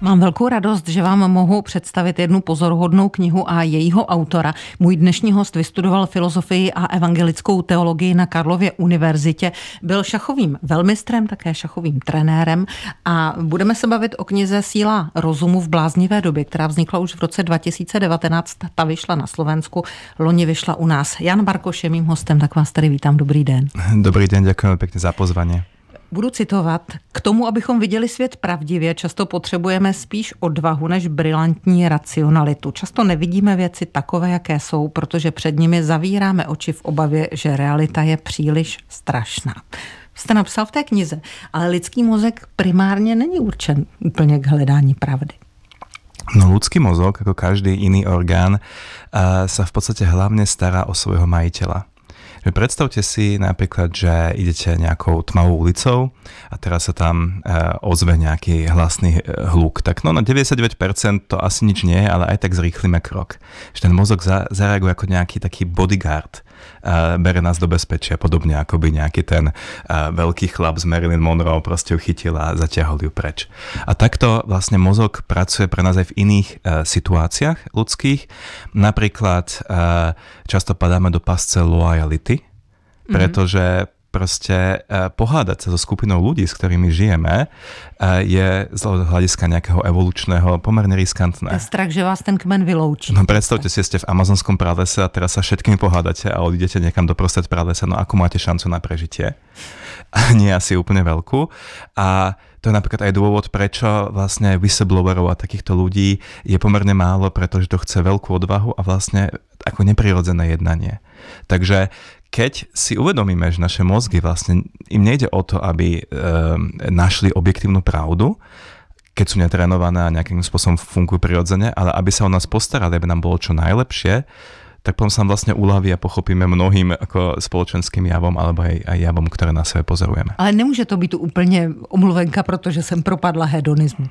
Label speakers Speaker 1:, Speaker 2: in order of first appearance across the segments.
Speaker 1: Mám velkou radost, že vám mohu představit jednu pozoruhodnou knihu a jejího autora. Můj dnešní host vystudoval filozofii a evangelickou teologii na Karlově univerzitě. Byl šachovým velmistrem, také šachovým trenérem a budeme se bavit o knize Síla rozumu v bláznivé době, která vznikla už v roce 2019. Ta vyšla na Slovensku, loni vyšla u nás. Jan Barkoš je mým hostem, tak vás tady vítám. Dobrý den.
Speaker 2: Dobrý den, děkujeme pěkně za pozvání
Speaker 1: budu citovat, k tomu, abychom viděli svět pravdivě, často potřebujeme spíš odvahu než brilantní racionalitu. Často nevidíme věci takové, jaké jsou, protože před nimi zavíráme oči v obavě, že realita je příliš strašná. Jste napsal v té knize, ale lidský mozek primárně není určen úplně k hledání pravdy. No
Speaker 2: ľudský mozog, ako každý iný orgán, sa v podstate hlavne stará o svojho majiteľa. Predstavte si napríklad, že idete nejakou tmavou ulicou a teraz sa tam e, ozve nejaký hlasný e, hluk. Tak no na no, 99% to asi nič nie je, ale aj tak zrýchlime krok. Že ten mozog za- zareaguje ako nejaký taký bodyguard. E, bere nás do bezpečia, podobne ako by nejaký ten veľký chlap z Marilyn Monroe proste ju chytil a zatiahol ju preč. A takto vlastne mozog pracuje pre nás aj v iných situáciách ľudských. Napríklad často padáme do pasce loyalty, Mhm. pretože proste e, pohádať sa so skupinou ľudí, s ktorými žijeme, e, je z hľadiska nejakého evolučného pomerne riskantné. Ten
Speaker 1: strach, že vás ten kmen vylúči.
Speaker 2: No predstavte si, ste v amazonskom pralese a teraz sa všetkými pohádate a odídete niekam do prostred pralesa, no ako máte šancu na prežitie? A nie asi úplne veľkú. A to je napríklad aj dôvod, prečo vlastne whistleblowerov a takýchto ľudí je pomerne málo, pretože to chce veľkú odvahu a vlastne ako neprirodzené jednanie. Takže keď si uvedomíme, že naše mozgy vlastne, im nejde o to, aby e, našli objektívnu pravdu, keď sú netrenované a nejakým spôsobom fungujú prirodzene, ale aby sa o nás postarali, aby nám bolo čo najlepšie, tak potom sa nám vlastne uľaví a pochopíme mnohým ako spoločenským javom alebo aj, aj javom, ktoré na sebe pozorujeme.
Speaker 1: Ale nemôže to byť úplne omluvenka, pretože som propadla hedonizmu.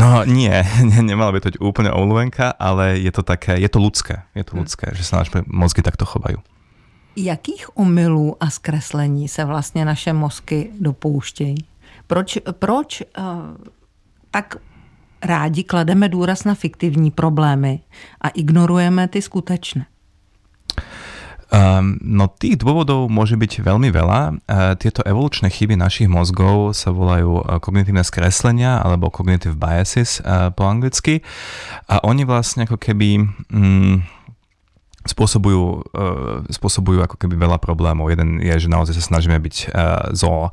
Speaker 2: No nie, ne, nemala by to byť úplne omluvenka, ale je to také, je to ľudské, je to hm. ľudské, hm. že sa naše mozgy takto chovajú.
Speaker 1: Jakých omylů a zkreslení se vlastně naše mozky dopouštějí? Proč, proč uh, tak rádi klademe důraz na fiktivní problémy a ignorujeme ty skutečné?
Speaker 2: Ehm, no tých dôvodov môže byť veľmi veľa. Eh, tieto evolučné chyby našich mozgov sa volajú eh, kognitívne skreslenia alebo cognitive biases po anglicky. A oni vlastne ako keby... Mm, spôsobujú, uh, spôsobujú ako keby veľa problémov. Jeden je, že naozaj sa snažíme byť uh, zo uh,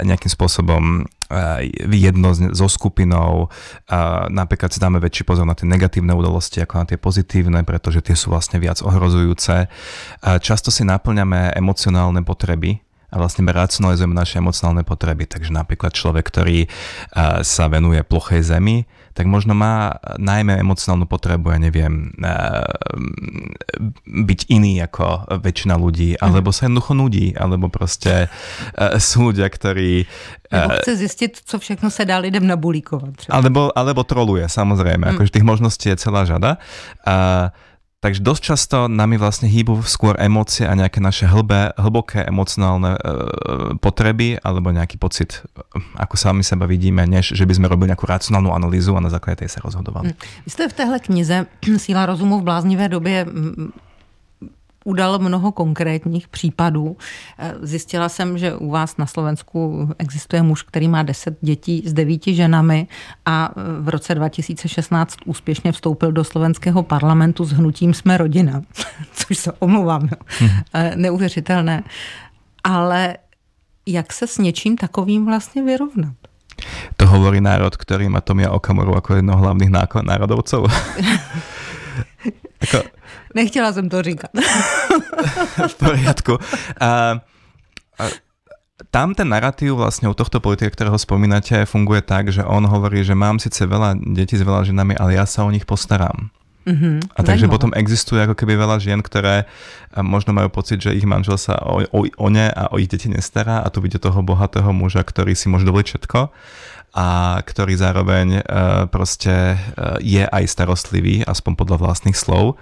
Speaker 2: nejakým spôsobom uh, jedno z, so skupinou. Uh, napríklad si dáme väčší pozor na tie negatívne udalosti ako na tie pozitívne, pretože tie sú vlastne viac ohrozujúce. Uh, často si naplňame emocionálne potreby a vlastne my racionalizujeme naše emocionálne potreby. Takže napríklad človek, ktorý uh, sa venuje plochej zemi, tak možno má najmä emocionálnu potrebu, ja neviem, eh, byť iný ako väčšina ľudí, mhm. alebo sa jednoducho nudí, alebo proste eh, sú ľudia, ktorí... Eh, Nebo chce
Speaker 1: zistiť, co všechno sa dá lidem nabulíkovať.
Speaker 2: Alebo, alebo troluje, samozrejme, mhm. akože tých možností je celá žada. Takže dosť často nami vlastne hýbu skôr emócie a nejaké naše hlbé, hlboké emocionálne e, potreby alebo nejaký pocit, e, ako sami seba vidíme, než že by sme robili nejakú racionálnu analýzu a na základe tej sa rozhodovali.
Speaker 1: Hm. Vy ste v téhle knize Síla rozumu v bláznivé době udal mnoho konkrétních případů. E, zjistila jsem, že u vás na Slovensku existuje muž, který má 10 dětí s devíti ženami a e, v roce 2016 úspěšně vstoupil do slovenského parlamentu s hnutím Jsme rodina, což se omlouvám, hmm. neuvěřitelné. Ale jak se s něčím takovým vlastně vyrovnat?
Speaker 2: To hovorí národ, ktorý má Tomia Okamoru ako jedno hlavných národovcov. ako,
Speaker 1: Nechtěla jsem to říkat.
Speaker 2: v poriadku. A, a tam ten narratív vlastne u tohto politika, ktorého spomínate, funguje tak, že on hovorí, že mám síce veľa detí s veľa ženami, ale ja sa o nich postaram. Mm-hmm, a takže potom existuje ako keby veľa žien, ktoré možno majú pocit, že ich manžel sa o, o, o ne a o ich deti nestará a tu vidíte toho bohatého muža, ktorý si môže dovoliť všetko a ktorý zároveň uh, proste uh, je aj starostlivý, aspoň podľa vlastných slov.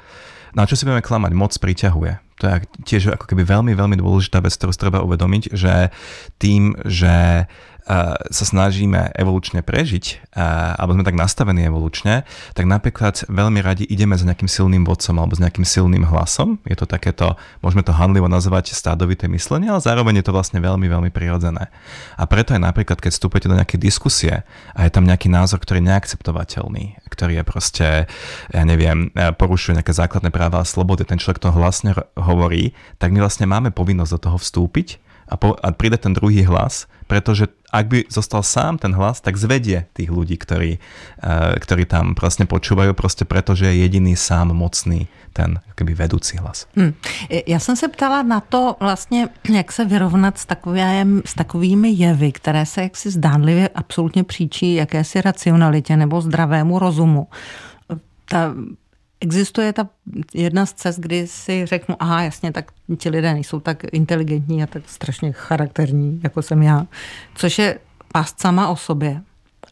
Speaker 2: No a čo si budeme klamať, moc priťahuje. To je tiež ako keby veľmi, veľmi dôležitá vec, ktorú treba uvedomiť, že tým, že sa snažíme evolučne prežiť, alebo sme tak nastavení evolučne, tak napríklad veľmi radi ideme za nejakým silným vodcom alebo s nejakým silným hlasom. Je to takéto, môžeme to handlivo nazvať stádovité myslenie, ale zároveň je to vlastne veľmi, veľmi prirodzené. A preto aj napríklad, keď vstúpete do nejakej diskusie a je tam nejaký názor, ktorý je neakceptovateľný, ktorý je proste, ja neviem, e, porušuje nejaké základné práva a slobody, ten človek to hlasne hovorí, tak my vlastne máme povinnosť do toho vstúpiť a, po, a pridať ten druhý hlas, pretože ak by zostal sám ten hlas, tak zvedie tých ľudí, ktorí, uh, ktorí tam proste počúvajú, proste preto, že je jediný sám mocný ten keby vedúci hlas.
Speaker 1: Hmm. Já jsem se ptala na to vlastně, jak se vyrovnat s, takové, s takovými jevy, které se jaksi zdánlivě absolutně příčí jakési racionalitě nebo zdravému rozumu. Ta Existuje ta jedna z cest, kdy si řeknu, aha, jasně, tak ti lidé nejsou tak inteligentní a tak strašně charakterní, jako jsem já, což je past sama o sobě.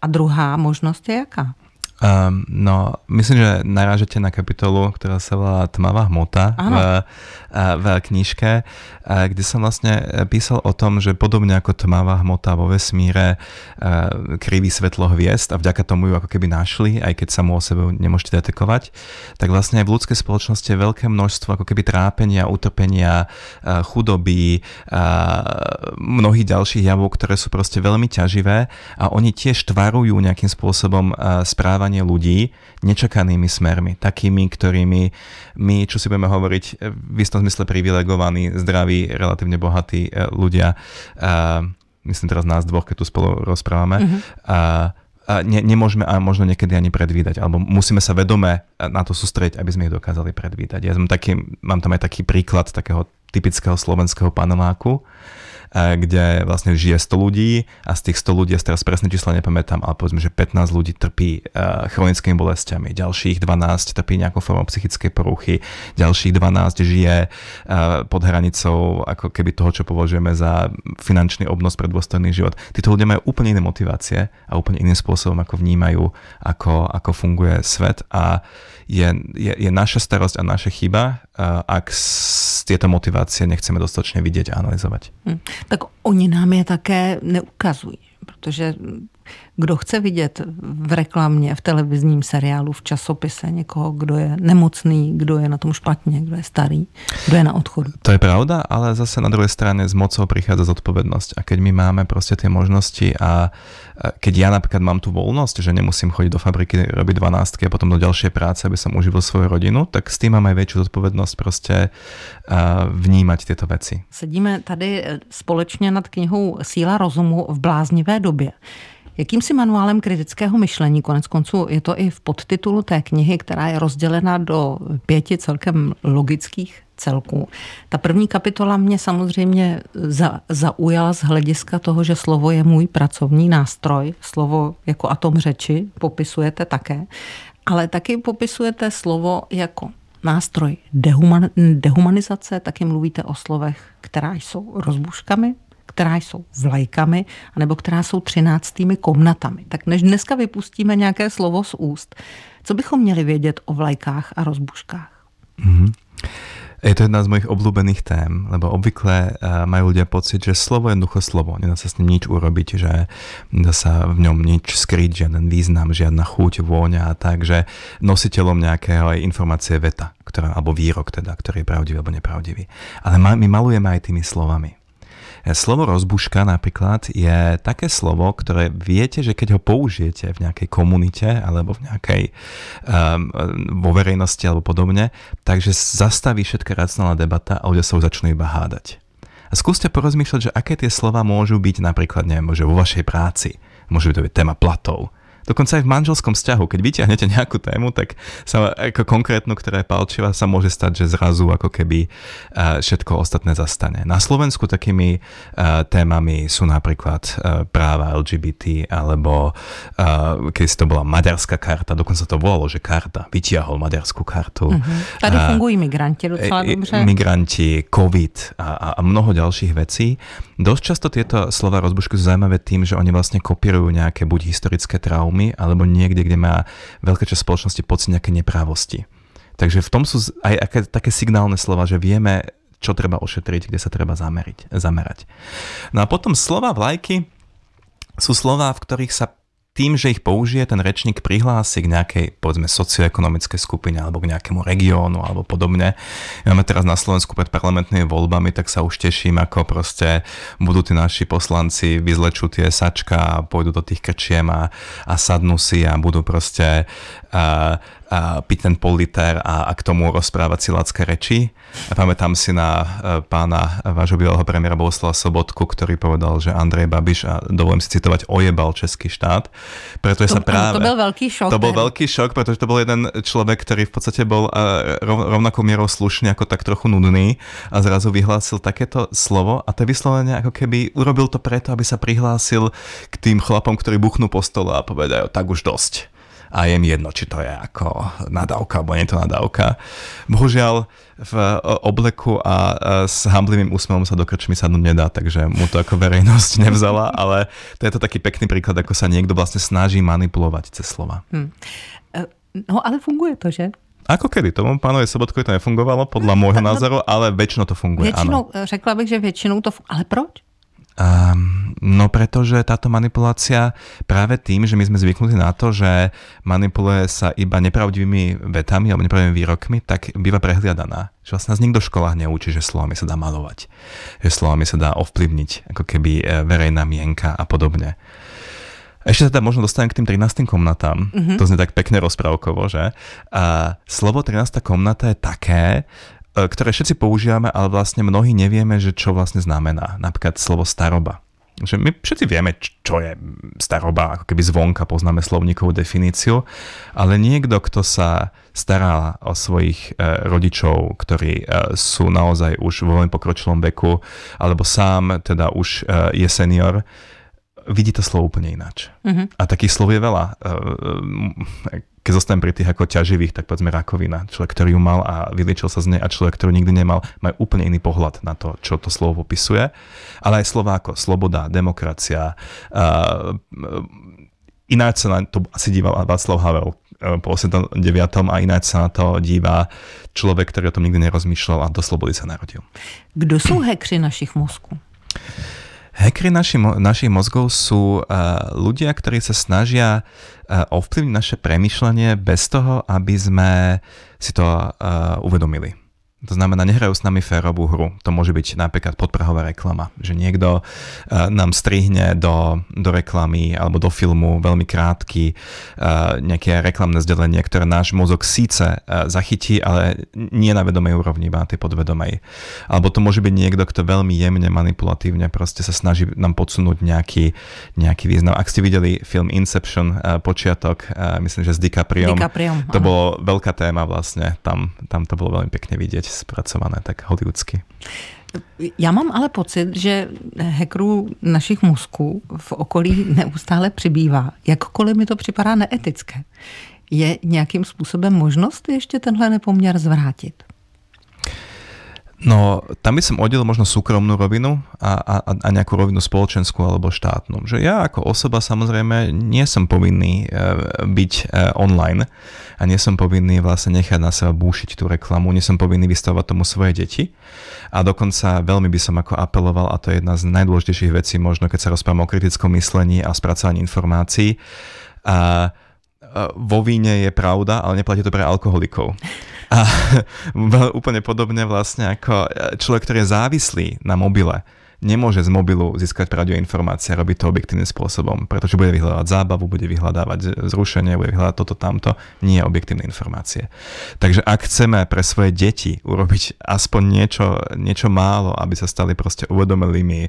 Speaker 1: A druhá možnost je jaká?
Speaker 2: Um, no, myslím, že narážete na kapitolu, ktorá sa volá Tmavá hmota v, eh, v knižke, eh, kde som vlastne eh, písal o tom, že podobne ako tmavá hmota vo vesmíre kriví svetlo hviezd a vďaka tomu ju ako keby našli, aj keď mu o sebe nemôžete detekovať, tak vlastne aj v ľudskej spoločnosti je veľké množstvo ako keby trápenia, utrpenia, chudoby, mnohých ďalších javov, ktoré sú proste veľmi ťaživé a oni tiež tvarujú nejakým spôsobom správanie správanie ľudí nečakanými smermi, takými, ktorými my, čo si budeme hovoriť, v istom zmysle privilegovaní, zdraví, relatívne bohatí e, ľudia, a, myslím teraz nás dvoch, keď tu spolu rozprávame, mm-hmm. a, a ne, nemôžeme a možno niekedy ani predvídať, alebo musíme sa vedome na to sústrediť, aby sme ich dokázali predvídať. Ja som taký, mám tam aj taký príklad takého typického slovenského paneláku, E, kde vlastne žije 100 ľudí a z tých 100 ľudí, ja teraz presné čísla nepamätám, ale povedzme, že 15 ľudí trpí e, chronickými bolestiami, ďalších 12 trpí nejakou formou psychickej poruchy, ďalších 12 žije e, pod hranicou ako keby toho, čo považujeme za finančný obnos pre dôstojný život. Títo ľudia majú úplne iné motivácie a úplne iným spôsobom, ako vnímajú, ako, ako funguje svet a je, je, je naša starosť a naša chyba, ak tieto motivácie nechceme dostatočne vidieť a analyzovať.
Speaker 1: Hm tak oni nám je také neukazují, protože Kdo chce vidět v reklamě, v televizním seriálu, v časopise někoho, kdo je nemocný, kdo je na tom špatně, kdo je starý, kdo je na odchodu. To je
Speaker 2: pravda, ale zase na druhé straně s mocou prichádza zodpovědnost. A keď my máme prostě ty možnosti a keď ja napríklad mám tu voľnosť, že nemusím chodiť do fabriky, robiť 12 a potom do ďalšej práce, aby som uživil svoju rodinu, tak s tým mám aj väčšiu zodpovednosť proste vnímať tieto veci.
Speaker 1: Sedíme tady e, společně nad knihou Síla rozumu v bláznivé době. Jakýmsi manuálem kritického myšlení, konec konců je to i v podtitulu té knihy, která je rozdělena do pěti celkem logických celků. Ta první kapitola mě samozřejmě za, zaujala z hlediska toho, že slovo je můj pracovní nástroj. Slovo jako atom řeči popisujete také, ale taky popisujete slovo jako nástroj dehuman, dehumanizace, taky mluvíte o slovech, která jsou rozbuškami která jsou vlajkami, anebo která jsou třináctými komnatami. Tak než dneska vypustíme nějaké slovo z úst, co bychom měli vědět o vlajkách a rozbuškách?
Speaker 2: Mm-hmm. Je to jedna z mojich obľúbených tém, lebo obvykle eh, majú ľudia pocit, že slovo je jednoducho slovo, nedá sa s ním nič urobiť, že nedá sa v ňom nič skryť, žiaden význam, žiadna chuť, vôňa a tak, že nositeľom nejakého aj informácie veta, ktorá, alebo výrok teda, ktorý je pravdivý alebo nepravdivý. Ale my malujeme aj tými slovami. Slovo rozbuška napríklad je také slovo, ktoré viete, že keď ho použijete v nejakej komunite alebo v nejakej um, vo verejnosti alebo podobne, takže zastaví všetká racionálna debata a ľudia sa už začnú iba hádať. A skúste porozmýšľať, že aké tie slova môžu byť napríklad, neviem, že vo vašej práci, môže byť to byť téma platov, Dokonca aj v manželskom vzťahu, keď vyťahnete nejakú tému, tak sa ako konkrétnu, ktorá je palčivá, sa môže stať, že zrazu ako keby e, všetko ostatné zastane. Na Slovensku takými e, témami sú napríklad e, práva LGBT, alebo keď to bola maďarská karta, dokonca to volalo, že karta, vyťahol maďarskú kartu. Uh-huh. Tady fungujú
Speaker 1: migranti docela dobře.
Speaker 2: Migranti, COVID a, a mnoho ďalších vecí. Dosť často tieto slova rozbušku sú zaujímavé tým, že oni vlastne kopírujú nejaké buď historické traumy, problémy alebo niekde, kde má veľká časť spoločnosti pocit nejaké neprávosti. Takže v tom sú aj aké, také signálne slova, že vieme, čo treba ošetriť, kde sa treba zameriť, zamerať. No a potom slova vlajky sú slova, v ktorých sa tým, že ich použije, ten rečník prihlási k nejakej, povedzme, socioekonomickej skupine alebo k nejakému regiónu alebo podobne. Máme teraz na Slovensku pred parlamentnými voľbami, tak sa už teším, ako proste budú tí naši poslanci, vyzlečú tie sačka a pôjdu do tých krčiem a, a sadnú si a budú proste uh, a piť ten pol liter a, a k tomu rozprávať si lacké reči. A pamätám si na e, pána vášho bývalého premiéra Bohuslava Sobotku, ktorý povedal, že Andrej Babiš, a dovolím si citovať, ojebal Český štát. Pretože to, sa práve, to bol veľký šok. To bol teda. veľký šok, pretože to bol jeden človek, ktorý v podstate bol e, rovnakou mierou slušný, ako tak trochu nudný a zrazu vyhlásil takéto slovo a to vyslovene ako keby urobil to preto, aby sa prihlásil k tým chlapom, ktorí buchnú po stole a povedajú, tak už dosť a je mi jedno, či to je ako nadávka, alebo nie je to nadávka. Bohužiaľ v obleku a s hamblivým úsmevom sa do krčmy sadnúť nedá, takže mu to ako verejnosť nevzala, ale to je to taký pekný príklad, ako sa niekto vlastne snaží manipulovať cez slova.
Speaker 1: Hmm. No ale funguje to, že?
Speaker 2: Ako kedy? Tomu pánovi Sobotkovi to nefungovalo, podľa môjho názoru, ale väčšinou to funguje.
Speaker 1: Většinou, e, řekla bych, že väčšinou to funguje. Ale proč?
Speaker 2: Um, no pretože táto manipulácia práve tým, že my sme zvyknutí na to, že manipuluje sa iba nepravdivými vetami alebo nepravdivými výrokmi, tak býva prehliadaná. Že vlastne nás nikto v školách neučí, že slovami sa dá malovať, že slovami sa dá ovplyvniť ako keby e, verejná mienka a podobne. Ešte teda možno dostanem k tým 13. komnatám. Mm-hmm. To znie tak pekne rozprávkovo, že? A slovo 13. komnata je také, E, ktoré všetci používame, ale vlastne mnohí nevieme, že čo vlastne znamená. Napríklad slovo staroba. Že my všetci vieme, čo je staroba, ako keby zvonka poznáme slovníkovú definíciu, ale niekto, kto sa stará o svojich e, rodičov, ktorí e, sú naozaj už vo veľmi pokročilom veku, alebo sám teda už je senior, vidí to slovo úplne ináč. Uh-huh. A takých slov je veľa keď zostanem pri tých ako ťaživých, tak povedzme rakovina. Človek, ktorý ju mal a vyliečil sa z nej a človek, ktorý nikdy nemal, má úplne iný pohľad na to, čo to slovo popisuje. Ale aj slova ako sloboda, demokracia, uh, ináč sa na to asi díval Václav Havel e, po 89. a ináč sa na to dívá človek, ktorý o tom nikdy nerozmýšľal a do slobody sa narodil.
Speaker 1: Kdo sú hekři našich mozku?
Speaker 2: Hekry naši, našich mozgov sú uh, ľudia, ktorí sa snažia uh, ovplyvniť naše premyšľanie bez toho, aby sme si to uh, uvedomili. To znamená, nehrajú s nami férovú hru. To môže byť napríklad podprahová reklama, že niekto e, nám strihne do, do reklamy alebo do filmu veľmi krátky e, nejaké reklamné zdelenie, ktoré náš mozog síce e, zachytí, ale nie na vedomej úrovni, iba na tej podvedomej. Alebo to môže byť niekto, kto veľmi jemne, manipulatívne proste sa snaží nám podsunúť nejaký, nejaký význam. Ak ste videli film Inception, počiatok, myslím, že s DiCapriom, DiCaprio, to áno. bolo veľká téma vlastne, tam, tam to bolo veľmi pekne vidieť zpracované tak hollywoodsky.
Speaker 1: Já mám ale pocit, že hekrů našich mozků v okolí neustále přibývá. Jakkoliv mi to připadá neetické. Je nějakým způsobem možnost ještě tenhle nepoměr zvrátit?
Speaker 2: No, tam by som oddelil možno súkromnú rovinu a, a, a nejakú rovinu spoločenskú alebo štátnu. Že ja ako osoba samozrejme nie som povinný e, byť e, online a nie som povinný vlastne nechať na seba búšiť tú reklamu, nie som povinný vystavovať tomu svoje deti. A dokonca veľmi by som ako apeloval, a to je jedna z najdôležitejších vecí možno, keď sa rozprávam o kritickom myslení a spracovaní informácií, a e, vo víne je pravda, ale neplatí to pre alkoholikov. A úplne podobne vlastne ako e, človek, ktorý je závislý na mobile, nemôže z mobilu získať pravdivé informácie a robiť to objektívnym spôsobom, pretože bude vyhľadávať zábavu, bude vyhľadávať e, zrušenie, bude vyhľadávať toto, tamto, nie objektívne informácie. Takže ak chceme pre svoje deti urobiť aspoň niečo, niečo málo, aby sa stali proste uvedomelými e,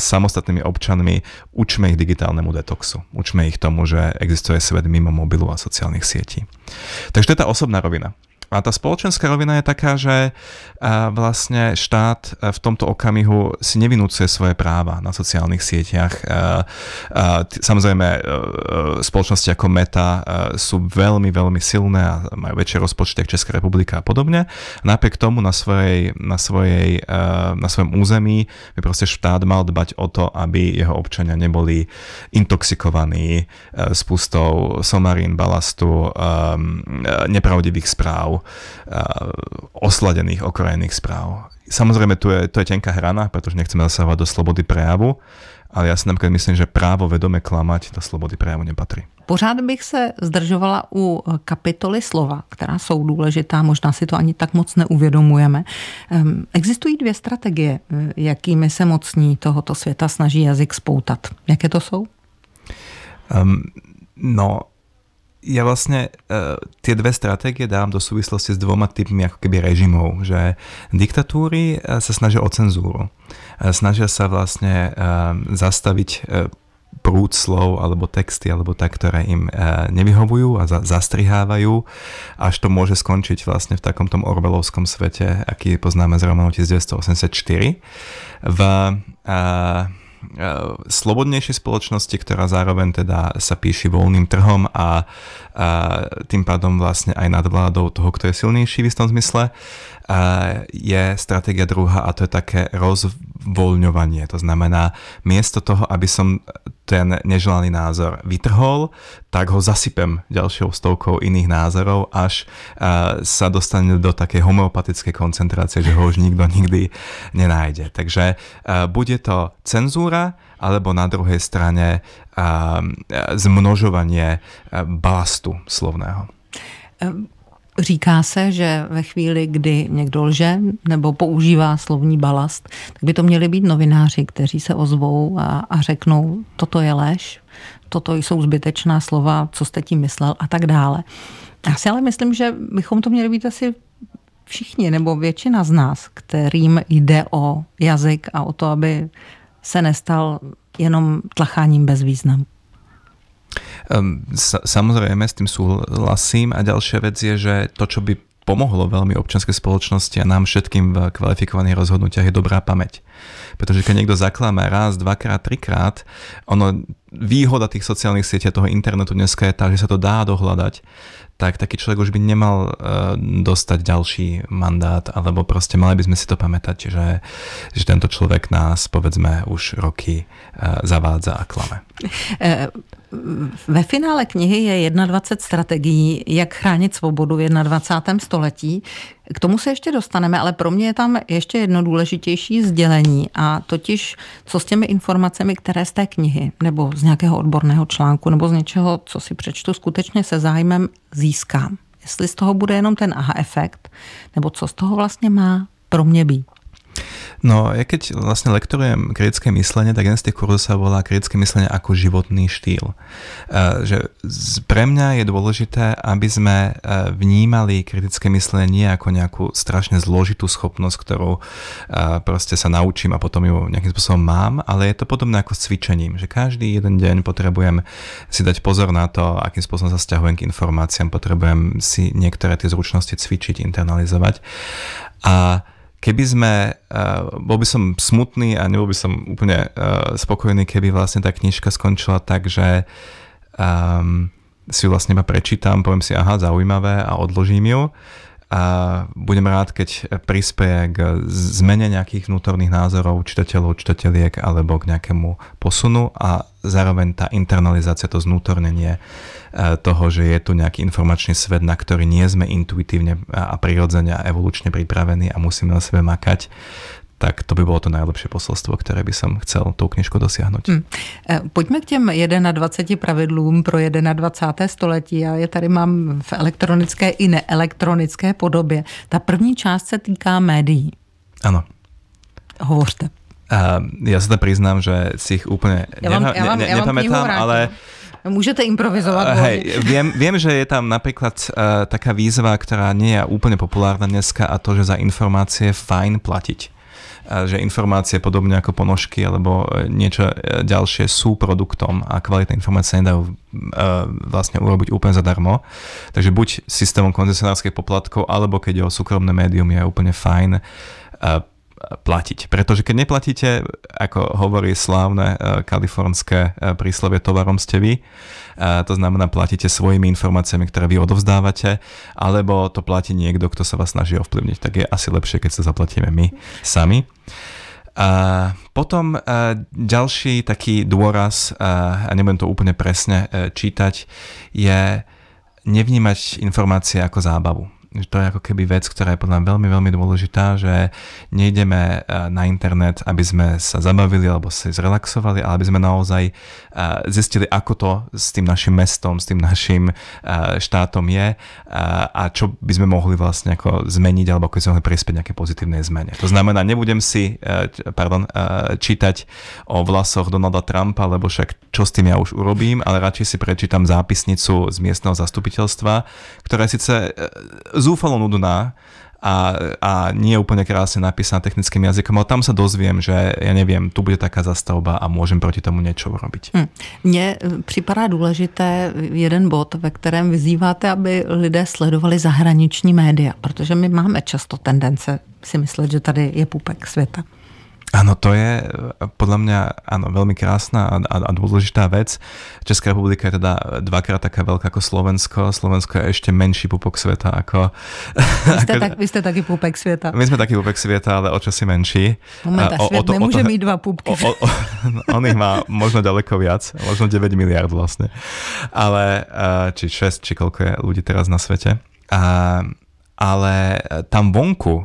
Speaker 2: samostatnými občanmi, učme ich digitálnemu detoxu. Učme ich tomu, že existuje svet mimo mobilu a sociálnych sietí. Takže to je tá osobná rovina. A tá spoločenská rovina je taká, že e, vlastne štát e, v tomto okamihu si nevinúcuje svoje práva na sociálnych sieťach. E, samozrejme, spoločnosti ako Meta sú veľmi, veľmi silné a majú väčšie rozpočty ako Česká republika a podobne. Napriek tomu na, svojej, na, svojej, na svojom území by proste štát mal dbať o to, aby jeho občania neboli intoxikovaní spustou somarín, balastu, nepravdivých správ uh, osladených, okrajných správ. Samozrejme, tu je, to je tenká hrana, pretože nechceme zasahovať do slobody prejavu, ale já si napríklad myslím, že právo vedome klamať do slobody prejavu nepatrí.
Speaker 1: Pořád bych se zdržovala u kapitoly slova, která jsou důležitá, možná si to ani tak moc neuvědomujeme. Ehm, existují dvě strategie, eh, jakými se mocní tohoto světa snaží jazyk spoutat. Jaké to jsou?
Speaker 2: Um, no, ja vlastne uh, tie dve stratégie dám do súvislosti s dvoma typmi ako keby režimov, že diktatúry uh, sa snažia o cenzúru. Uh, snažia sa vlastne uh, zastaviť uh, prúd slov alebo texty alebo tak, ktoré im uh, nevyhovujú a za, zastrihávajú, až to môže skončiť vlastne v takomto orbelovskom svete, aký poznáme z Romanu 1984. V, uh, E, slobodnejšej spoločnosti, ktorá zároveň teda sa píši voľným trhom a a tým pádom vlastne aj nad vládou toho, kto je silnejší v istom zmysle, a je stratégia druhá a to je také rozvoľňovanie. To znamená, miesto toho, aby som ten neželaný názor vytrhol, tak ho zasypem ďalšou stovkou iných názorov, až sa dostane do takej homeopatickej koncentrácie, že ho už nikto nikdy nenájde. Takže bude to cenzúra, alebo na druhej strane zmnožovanie balastu slovného.
Speaker 1: Říká se, že ve chvíli, kdy někdo lže nebo používá slovní balast, tak by to měli být novináři, kteří se ozvou a, a řeknou, toto je lež, toto jsou zbytečná slova, co jste tím myslel a tak dále. Já si ale myslím, že bychom to měli být asi všichni nebo většina z nás, kterým jde o jazyk a o to, aby se nestal jenom tlacháním bez významu.
Speaker 2: samozrejme, s tým súhlasím a ďalšia vec je, že to, čo by pomohlo veľmi občianskej spoločnosti a nám všetkým v kvalifikovaných rozhodnutiach je dobrá pamäť. Pretože keď niekto zaklame raz, dvakrát, trikrát, ono, výhoda tých sociálnych sietí a toho internetu dneska je tá, že sa to dá dohľadať, tak taký človek už by nemal uh, dostať ďalší mandát, alebo proste mali by sme si to pamätať, že, že tento človek nás, povedzme, už roky uh, zavádza a klame.
Speaker 1: E, Ve finále knihy je 21 strategií, jak chránit svobodu v 21. století. K tomu se ještě dostaneme, ale pro mě je tam ještě jedno důležitější sdělení a totiž, co s těmi informacemi, které z té knihy nebo z nějakého odborného článku nebo z něčeho, co si přečtu skutečně se zájmem, získám. Jestli z toho bude jenom ten aha efekt, nebo co z toho vlastně má pro mě být.
Speaker 2: No, ja keď vlastne lektorujem kritické myslenie, tak jeden z tých kurzov sa volá kritické myslenie ako životný štýl. E, že pre mňa je dôležité, aby sme e, vnímali kritické myslenie ako nejakú strašne zložitú schopnosť, ktorou e, proste sa naučím a potom ju nejakým spôsobom mám, ale je to podobné ako s cvičením, že každý jeden deň potrebujem si dať pozor na to, akým spôsobom sa stiahujem k informáciám, potrebujem si niektoré tie zručnosti cvičiť, internalizovať. A keby sme, uh, bol by som smutný a nebol by som úplne uh, spokojný, keby vlastne tá knižka skončila tak, že um, si ju vlastne iba prečítam, poviem si, aha, zaujímavé a odložím ju. A budem rád, keď prispieje k zmene nejakých vnútorných názorov čitateľov, čitateliek alebo k nejakému posunu a zároveň tá internalizácia, to znútornenie uh, E, toho, že je tu nejaký informačný svet, na ktorý nie sme intuitívne a prirodzene a evolučne pripravení a musíme na sebe makať, tak to by bolo to najlepšie posolstvo, které by som chcel tou knižku dosáhnout.
Speaker 1: Hmm. E, Pojďme k těm 21 pravidlům pro 21. století. Já je tady mám v elektronické i neelektronické podobě. Ta první část se týká médií. Ano. Hovořte.
Speaker 2: Uh, ja sa priznám, že si ich úplne ja vám, nepa- ja vám, ja vám nepamätám, ale
Speaker 1: Môžete improvizovať. Uh, hej,
Speaker 2: viem, viem, že je tam napríklad uh, taká výzva, ktorá nie je úplne populárna dneska a to, že za informácie je fajn platiť eh, že informácie podobne ako ponožky alebo niečo ďalšie sú produktom a kvalitné informácie nedajú vlastne urobiť úplne zadarmo. Takže buď systémom koncesionárskej poplatkov, alebo keď je o súkromné médium je úplne fajn platiť. Pretože keď neplatíte, ako hovorí slávne e, kalifornské e, príslovie tovarom ste vy, e, to znamená platíte svojimi informáciami, ktoré vy odovzdávate, alebo to platí niekto, kto sa vás snaží ovplyvniť, tak je asi lepšie, keď sa zaplatíme my sami. A potom ďalší taký dôraz, a nebudem to úplne presne čítať, je nevnímať informácie ako zábavu že to je ako keby vec, ktorá je podľa mňa veľmi, veľmi dôležitá, že nejdeme eh, na internet, aby sme sa zabavili alebo si zrelaxovali, ale aby sme naozaj eh, zistili, ako to s tým našim mestom, s tým našim eh, štátom je a čo by sme mohli vlastne ako zmeniť alebo ako by sme mohli prispieť nejaké pozitívnej zmene. To znamená, nebudem si pardon, čítať o vlasoch Donalda Trumpa, lebo však čo s tým ja už urobím, ale radšej si prečítam zápisnicu z miestneho zastupiteľstva, ktorá je síce zúfalo nudná a, a nie je úplne krásne napísaná technickým jazykom, ale tam sa dozviem, že ja neviem, tu bude taká zastavba a môžem proti tomu niečo urobiť.
Speaker 1: Hmm. Mně e, připadá důležité jeden bod, ve kterém vyzýváte, aby lidé sledovali zahraniční média, protože my máme často tendence si myslet, že tady je pupek světa.
Speaker 2: Áno, to je e, podľa mňa áno, veľmi krásna a, a, a dôležitá vec. Česká republika je teda dvakrát taká veľká ako Slovensko. Slovensko je ešte menší pupok sveta ako... Vy ste, ako, tak,
Speaker 1: vy ste taký pupek sveta. My
Speaker 2: sme taký pupek sveta, ale no, o čo si menší. Moment, o, svet o nemôže mať dva pupky. O, o, o, on ich má možno ďaleko viac, možno 9 miliard vlastne. Ale, e, či 6, či koľko je ľudí teraz na svete. A ale e, tam vonku, e,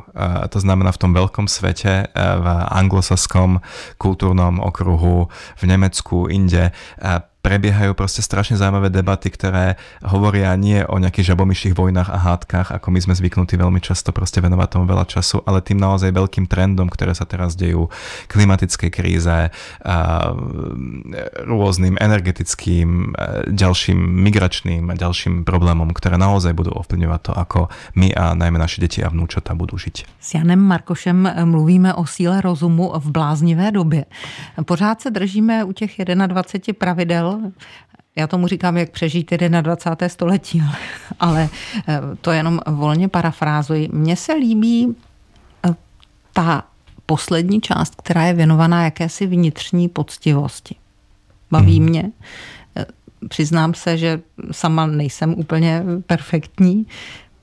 Speaker 2: to znamená v tom veľkom svete, e, v anglosaskom kultúrnom okruhu, v Nemecku, inde, prebiehajú proste strašne zaujímavé debaty, ktoré hovoria nie o nejakých žabomyších vojnách a hádkach, ako my sme zvyknutí veľmi často proste venovať tomu veľa času, ale tým naozaj veľkým trendom, ktoré sa teraz dejú, klimatické kríze, rôznym energetickým, e, ďalším migračným a ďalším problémom, ktoré naozaj budú ovplyvňovať to, ako my a najmä naše deti a vnúčata budú žiť.
Speaker 1: S Janem Markošem e, mluvíme o síle rozumu v bláznivé době. Pořád se držíme u těch 21 pravidel Já tomu říkám, jak přežít tedy na 20. století, ale eh, to jenom volně parafrázuji. Mně se líbí eh, ta poslední část, která je věnovaná jakési vnitřní poctivosti. Baví hmm. mě. Eh, přiznám se, že sama nejsem úplně perfektní.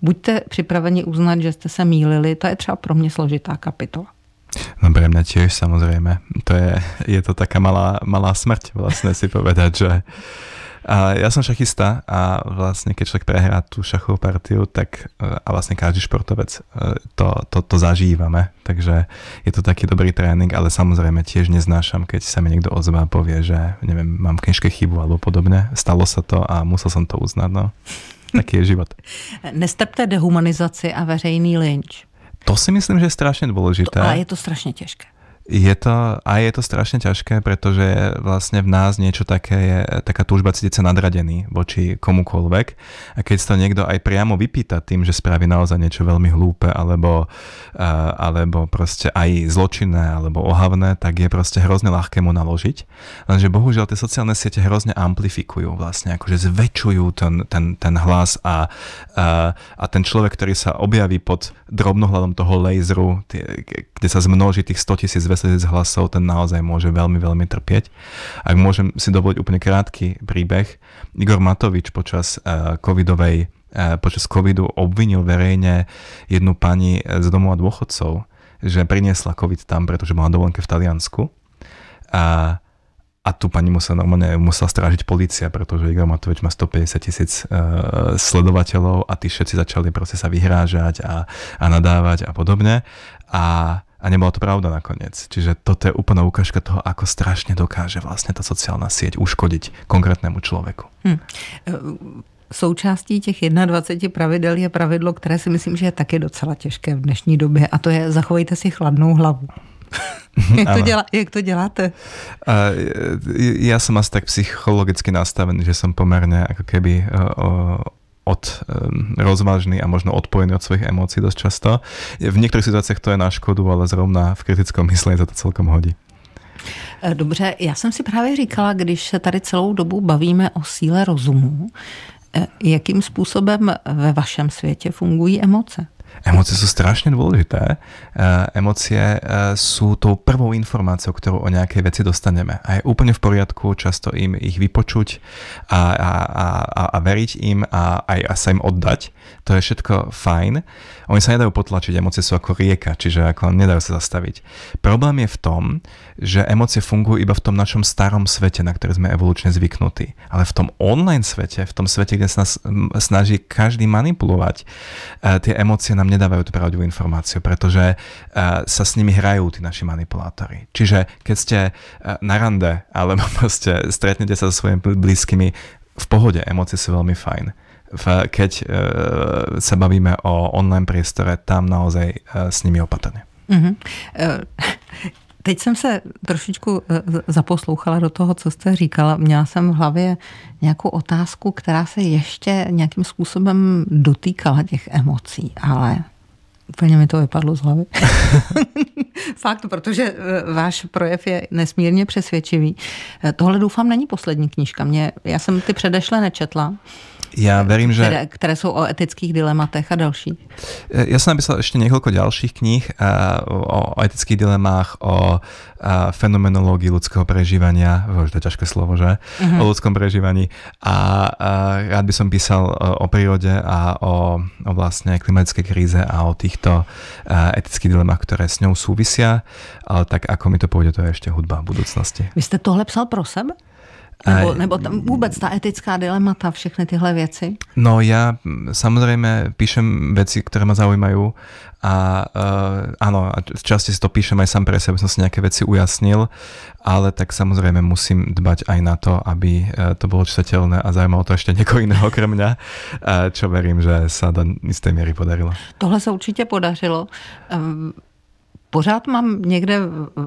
Speaker 1: Buďte připraveni uznat, že jste se mýlili, to je třeba pro mě složitá kapitola.
Speaker 2: No pre mňa tiež samozrejme. To je, je to taká malá, malá smrť vlastne si povedať, že a ja som šachista a vlastne keď človek prehrá tú šachovú partiu, tak a vlastne každý športovec e, to, to, to zažívame. Takže je to taký dobrý tréning, ale samozrejme tiež neznášam, keď sa mi niekto ozva a povie, že neviem, mám knižke chybu alebo podobne. Stalo sa to a musel som to uznať. No. Taký je život.
Speaker 1: Nestrpte dehumanizaci a veřejný lynč.
Speaker 2: To si myslím, že je strašne dôležité. To, a je
Speaker 1: to strašne ťažké.
Speaker 2: Je to, a je to strašne ťažké, pretože vlastne v nás niečo také je, taká túžba cítiť sa nadradený voči komukoľvek. A keď sa to niekto aj priamo vypýta tým, že spraví naozaj niečo veľmi hlúpe, alebo, alebo proste aj zločinné, alebo ohavné, tak je proste hrozne ľahké mu naložiť. Lenže bohužiaľ tie sociálne siete hrozne amplifikujú vlastne, akože zväčšujú ten, ten, ten hlas a, a, a ten človek, ktorý sa objaví pod drobnohľadom toho laseru, tie, kde sa zmnoží tých 100 tisíc 200 hlasov, ten naozaj môže veľmi, veľmi trpieť. Ak môžem si dovoliť úplne krátky príbeh, Igor Matovič počas eh, covidovej eh, počas covidu obvinil verejne jednu pani eh, z a dôchodcov, že priniesla covid tam, pretože bola dovolenke v Taliansku. A a tu pani musela normálne musela strážiť policia, pretože Igor Matovič má 150 tisíc uh, sledovateľov a tí všetci začali proste sa vyhrážať a, a nadávať a podobne. A a nebola to pravda nakoniec. Čiže toto je úplná ukážka toho, ako strašne dokáže vlastne tá sociálna sieť uškodiť konkrétnemu človeku.
Speaker 1: Hm. E, součástí těch 21 pravidel je pravidlo, které si myslím, že je také docela těžké v dnešní době a to je zachovejte si chladnou hlavu.
Speaker 2: Mhm, jak, to dělá, jak
Speaker 1: to děláte?
Speaker 2: Uh, ja som asi tak psychologicky nastavený, že som pomerne ako keby uh, od, um, rozvážny a možno odpojený od svojich emócií dosť často. V niektorých situáciách to je na škodu, ale zrovna v kritickém myslení se to celkom hodí.
Speaker 1: E, dobře, já jsem si právě říkala, když se tady celou dobu bavíme o síle rozumu, e, jakým způsobem ve vašem světě fungují emoce?
Speaker 2: Emócie sú strašne dôležité. E, emócie e, sú tou prvou informáciou, ktorú o nejakej veci dostaneme. A je úplne v poriadku často im ich vypočuť a, a, a, a veriť im a, aj, a sa im oddať. To je všetko fajn. Oni sa nedajú potlačiť, emócie sú ako rieka, čiže ako nedajú sa zastaviť. Problém je v tom, že emócie fungujú iba v tom našom starom svete, na ktorý sme evolučne zvyknutí. Ale v tom online svete, v tom svete, kde sa nás snaží každý manipulovať, e, tie emócie nám nedávajú tú pravdivú informáciu, pretože e, sa s nimi hrajú tí naši manipulátori. Čiže keď ste e, na rande alebo proste stretnete sa so svojimi blízkymi, v pohode, emócie sú veľmi fajn. keď e, sa bavíme o online priestore, tam naozaj s nimi opatrne.
Speaker 1: uh huh Uh, Teď jsem se trošičku eh, zaposlouchala do toho, co jste říkala. Měla jsem v hlavě nějakou otázku, která se ještě nějakým způsobem dotýkala těch emocí, ale Úplně mi to vypadlo z hlavy. Fakt, protože eh, váš projev je nesmírně přesvědčivý. Eh, tohle doufám není poslední knížka. Mě, já jsem ty předešle nečetla.
Speaker 2: Já eh, verím, že... Které,
Speaker 1: které jsou o etických dilematech a další.
Speaker 2: Eh, ja som napísal ešte niekoľko ďalších kníh eh, o, etických dilemách, o fenomenológii ľudského prežívania, to je ťažké slovo, že? Uh-huh. O ľudskom prežívaní. A, a rád by som písal o prírode a o, o vlastne klimatickej kríze a o týchto etických dilemách, ktoré s ňou súvisia. Ale tak ako mi to pôjde, to je ešte hudba v budúcnosti.
Speaker 1: Vy ste tohle psal pro sebe? Nebo, nebo tam vůbec ta etická dilemata, všechny tyhle věci?
Speaker 2: No já mm, samozřejmě píšem věci, které mě zaujímají a uh, eh, áno, a v časti si to píšem aj sám pre seba, som si nejaké veci ujasnil, ale tak samozrejme musím dbať aj na to, aby eh, to bolo čitateľné a zaujímalo to ešte niekoho iného okrem mňa, čo verím, že sa do istej miery
Speaker 1: podarilo. Tohle sa určitě podařilo. Ehm, pořád mám někde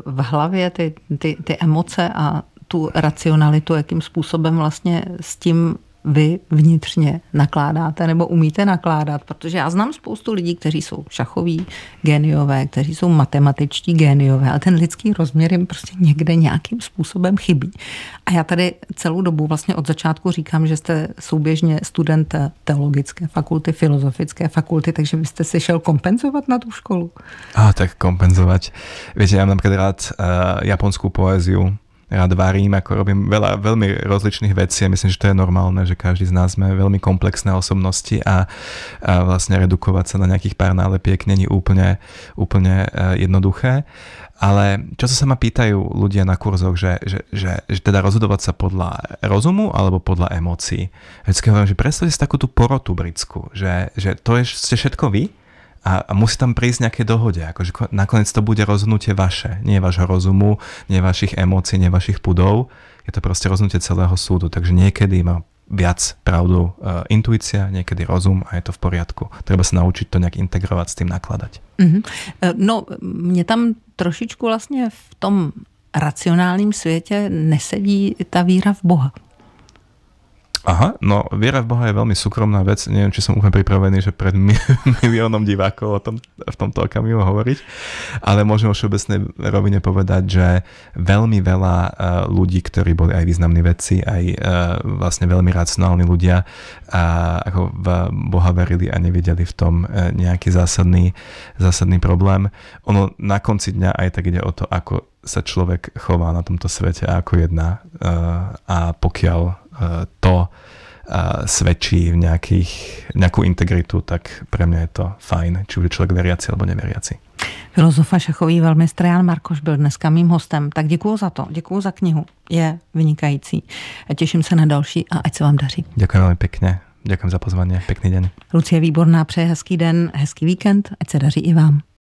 Speaker 1: v hlavě ty, ty, ty emoce a tu racionalitu, jakým způsobem vlastně s tím vy vnitřně nakládáte nebo umíte nakládat, protože já znám spoustu lidí, kteří jsou šachoví géniové, kteří jsou matematičtí géniové, ale ten lidský rozměr jim prostě někde nějakým způsobem chybí. A já tady celou dobu vlastně od začátku říkám, že jste souběžně student teologické fakulty, filozofické fakulty, takže byste si šel kompenzovat na tu školu.
Speaker 2: A tak kompenzovat. Víte, já mám například rád uh, eh, japonskou poeziu, rád varím, ako robím veľa, veľmi rozličných vecí a myslím, že to je normálne, že každý z nás sme veľmi komplexné osobnosti a, a vlastne redukovať sa na nejakých pár nálepiek není úplne, úplne eh, jednoduché. Ale čo sa ma pýtajú ľudia na kurzoch, že, že, že, že teda rozhodovať sa podľa rozumu alebo podľa emócií. Vždycky hovorím, že predstavte si takú tú porotu britskú, že, že to je, ste všetko vy, a, a musí tam prísť nejaké dohode. Akože nakoniec to bude rozhodnutie vaše, nie vášho rozumu, nie vašich emócií, nie vašich pudov. Je to proste rozhodnutie celého súdu. Takže niekedy má viac pravdu e, intuícia, niekedy rozum a je to v poriadku. Treba sa naučiť to nejak integrovať, s tým nakladať.
Speaker 1: Mm-hmm. No, mne tam trošičku vlastne v tom racionálnym svete nesedí tá víra v Boha.
Speaker 2: Aha, no viera v Boha je veľmi súkromná vec. Neviem, či som úplne pripravený, že pred miliónom divákov o tom, v tomto okamihu hovoriť. Ale môžem o všeobecnej rovine povedať, že veľmi veľa e, ľudí, ktorí boli aj významní vedci, aj e, vlastne veľmi racionálni ľudia, a ako v Boha verili a nevideli v tom e, nejaký zásadný, zásadný problém. Ono na konci dňa aj tak ide o to, ako sa človek chová na tomto svete a ako jedná. A pokiaľ E, to e, svedčí v nejakých, nejakú integritu, tak pre mňa je to fajn, či už je človek veriaci alebo neveriaci.
Speaker 1: Filozofa šachový velmistr Jan Markoš byl dneska mým hostem, tak děkuji za to, děkuji za knihu, je vynikající. A těším se na další a ať se vám daří.
Speaker 2: Děkuji velmi pěkně, děkuji za pozvání, pěkný den.
Speaker 1: Lucie Výborná přeje hezký den, hezký víkend, ať se daří i vám.